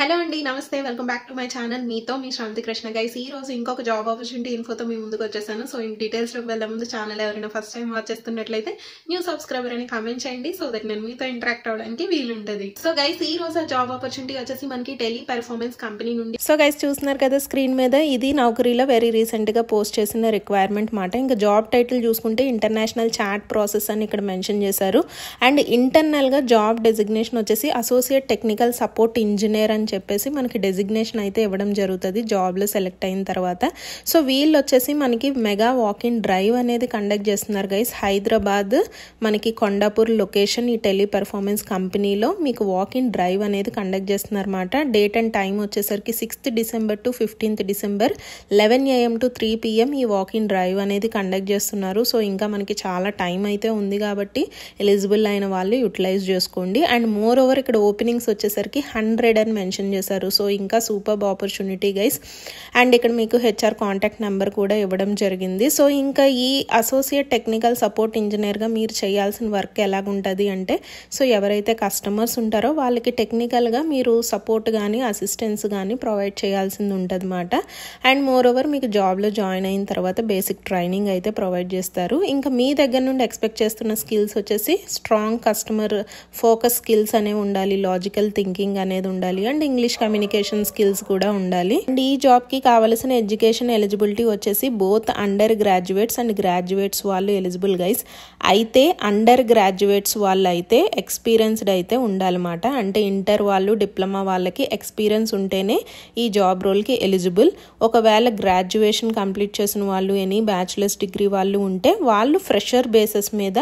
hello అండి నమస్తే welcome back to my channel మీతో మీ శాంతి కృష్ణ గైస్ ఈ రోజు ఇంకొక జాబ్ ఆపర్చునిటీ ఇన్ఫోతో మీ ముందుకు వచ్చేసాను సో ఇన్ డీటెయిల్స్లోకి వెళ్ళే ముందు ఛానల్ ఎవరైనా ఫస్ట్ టైం వాచ్ చేస్తున్నట్లయితే న్యూ సబ్స్క్రైబర్ అని కమెంట్ చేయండి సో దట్ నేను మీతో ఇంటరాక్ట్ అవడానికి వీలుంటుంది సో గైస్ ఈ రోజు ఆ జాబ్ ఆపర్చునిటీ వచ్చేసి మనకి టెలీ పెర్ఫార్మెన్స్ కంపెనీ నుండి సో గైస్ చూస్తున్నారు కదా స్క్రీన్ మీద ఇది నౌకరీలో వెరీ రీసెంట్ గా పోస్ట్ చేసిన రిక్వైర్మెంట్ మాట ఇంకా జాబ్ టైటిల్ చూసుకుంటే ఇంటర్నేషనల్ చాట్ ప్రాసెస్ అని ఇక్కడ మెన్షన్ చేశారు అండ్ ఇంటర్నల్ గా జాబ్ డెసిగ్నేషన్ వచ్చేసి అసోసియేట్ టెక్నికల్ సపోర్ట్ ఇంజనీర్ అని అని చెప్పేసి మనకి డెసిగ్నేషన్ అయితే ఇవ్వడం జరుగుతుంది జాబ్లో సెలెక్ట్ అయిన తర్వాత సో వీళ్ళు వచ్చేసి మనకి మెగా వాకింగ్ డ్రైవ్ అనేది కండక్ట్ చేస్తున్నారు గైస్ హైదరాబాద్ మనకి కొండాపూర్ లొకేషన్ ఈ టెలి పెర్ఫార్మెన్స్ కంపెనీలో మీకు వాకింగ్ డ్రైవ్ అనేది కండక్ట్ చేస్తున్నారన్నమాట డేట్ అండ్ టైం వచ్చేసరికి sixth December to fifteenth December eleven AM to three PM ఈ వాకింగ్ డ్రైవ్ అనేది కండక్ట్ చేస్తున్నారు సో ఇంకా మనకి చాలా టైం అయితే ఉంది కాబట్టి ఎలిజిబుల్ అయిన వాళ్ళు యూటిలైజ్ చేసుకోండి అండ్ మోర్ ఓవర్ ఇక్కడ ఓపెనింగ్స్ వచ్చేసరికి హండ్రెడ్ అని మెన్షన్ మెన్షన్ చేశారు సో ఇంకా సూపర్ ఆపర్చునిటీ గైస్ అండ్ ఇక్కడ మీకు హెచ్ఆర్ కాంటాక్ట్ నెంబర్ కూడా ఇవ్వడం జరిగింది సో ఇంకా ఈ అసోసియేట్ టెక్నికల్ సపోర్ట్ ఇంజనీర్గా మీరు చేయాల్సిన వర్క్ ఎలాగుంటుంది అంటే సో ఎవరైతే కస్టమర్స్ ఉంటారో వాళ్ళకి టెక్నికల్గా మీరు సపోర్ట్ కానీ అసిస్టెన్స్ కానీ ప్రొవైడ్ చేయాల్సింది ఉంటుందన్నమాట అండ్ మోర్ ఓవర్ మీకు జాబ్లో జాయిన్ అయిన తర్వాత బేసిక్ ట్రైనింగ్ అయితే ప్రొవైడ్ చేస్తారు ఇంకా మీ దగ్గర నుండి ఎక్స్పెక్ట్ చేస్తున్న స్కిల్స్ వచ్చేసి స్ట్రాంగ్ కస్టమర్ ఫోకస్ స్కిల్స్ అనేవి ఉండాలి లాజికల్ థింకింగ్ అనేది ఉండాలి అండ్ ఇంగ్లీష్ కమ్యూనికేషన్ స్కిల్స్ కూడా ఉండాలి అండ్ ఈ జాబ్కి కావలసిన ఎడ్యుకేషన్ ఎలిజిబిలిటీ వచ్చేసి both undergraduates and graduates వాళ్ళు ఎలిజిబుల్ గైస్ అయితే అండర్ గ్రాడ్యుయేట్స్ వాళ్ళు అయితే ఎక్స్పీరియన్స్డ్ అయితే ఉండాలన్నమాట అంటే ఇంటర్ వాళ్ళు డిప్లొమా వాళ్ళకి ఎక్స్పీరియన్స్ ఉంటేనే ఈ జాబ్ రోల్కి ఎలిజిబుల్ ఒకవేళ గ్రాడ్యుయేషన్ కంప్లీట్ చేసిన వాళ్ళు ఎనీ బ్యాచులర్స్ డిగ్రీ వాళ్ళు ఉంటే వాళ్ళు ఫ్రెషర్ బేసిస్ మీద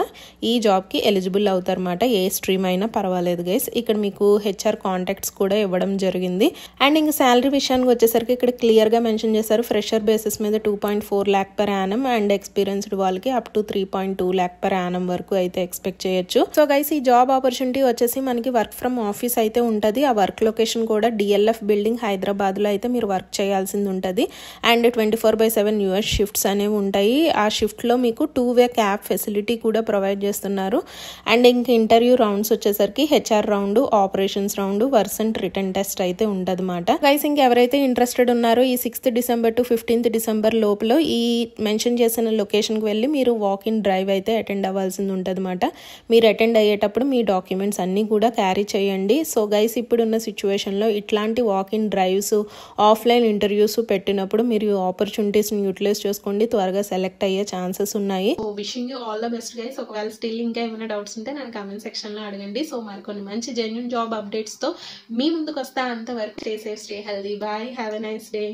ఈ జాబ్కి ఎలిజిబుల్ అవుతారన్నమాట ఏ స్ట్రీమ్ అయినా పర్వాలేదు గైస్ ఇక్కడ మీకు హెచ్ఆర్ కాంటాక్ట్స్ కూడా ఇవ్వడం జరిగింది అండ్ ఇంకా శాలరీ విషయానికి వచ్చేసరికి ఇక్కడ క్లియర్గా మెన్షన్ చేశారు ఫ్రెషర్ బేసిస్ మీద two point four lakh per annum and experienced వాళ్ళకి up to three point two lakh per annum వరకు అయితే ఎక్స్పెక్ట్ చేయొచ్చు సో గైస్ ఈ జాబ్ ఆపర్చునిటీ వచ్చేసి మనకి వర్క్ ఫ్రమ్ ఆఫీస్ అయితే ఉంటుంది ఆ వర్క్ లొకేషన్ కూడా డిఎల్ఎఫ్ బిల్డింగ్ హైదరాబాద్లో అయితే మీరు వర్క్ చేయాల్సింది ఉంటుంది and twenty four by seven US shifts అనేవి ఉంటాయి ఆ షిఫ్ట్లో మీకు టూ వే క్యాబ్ ఫెసిలిటీ కూడా ప్రొవైడ్ చేస్తున్నారు అండ్ ఇంక ఇంటర్వ్యూ రౌండ్స్ వచ్చేసరికి HR round operations round Versant written contest అయితే ఉండదు అనమాట గైస్ ఇంకెవరైతే ఇంట్రెస్టెడ్ ఉన్నారో ఈ sixth December to fifteenth December లోపల ఈ మెన్షన్ చేసిన లొకేషన్కి వెళ్ళి మీరు వాక్ ఇన్ డ్రైవ్ అయితే అటెండ్ అవ్వాల్సింది అనమాట మీరు అటెండ్ అయ్యేటప్పుడు మీ డాక్యుమెంట్స్ అన్నీ కూడా క్యారీ చేయండి సో గైస్ ఇప్పుడున్న సిచ్యువేషన్లో ఇట్లాంటి walk in drives offline interviews పెట్టినప్పుడు మీరు ఆపర్చునిటీస్ని యూటిలైజ్ చేసుకోండి త్వరగా సెలెక్ట్ అయ్యే ఛాన్సెస్ ఉన్నాయి wishing you all the best guys ఒకవేళ స్టిల్ ఇంకా ఏమైనా డౌట్స్ ఉంటే నాకు కామెంట్ సెక్షన్లో అడగండి సో మరికొన్ని మంచి జెన్యున్ జాబ్ అప్డేట్స్తో మీ ముందుకు వస్తా అంతవరకు stay safe stay healthy bye have a nice day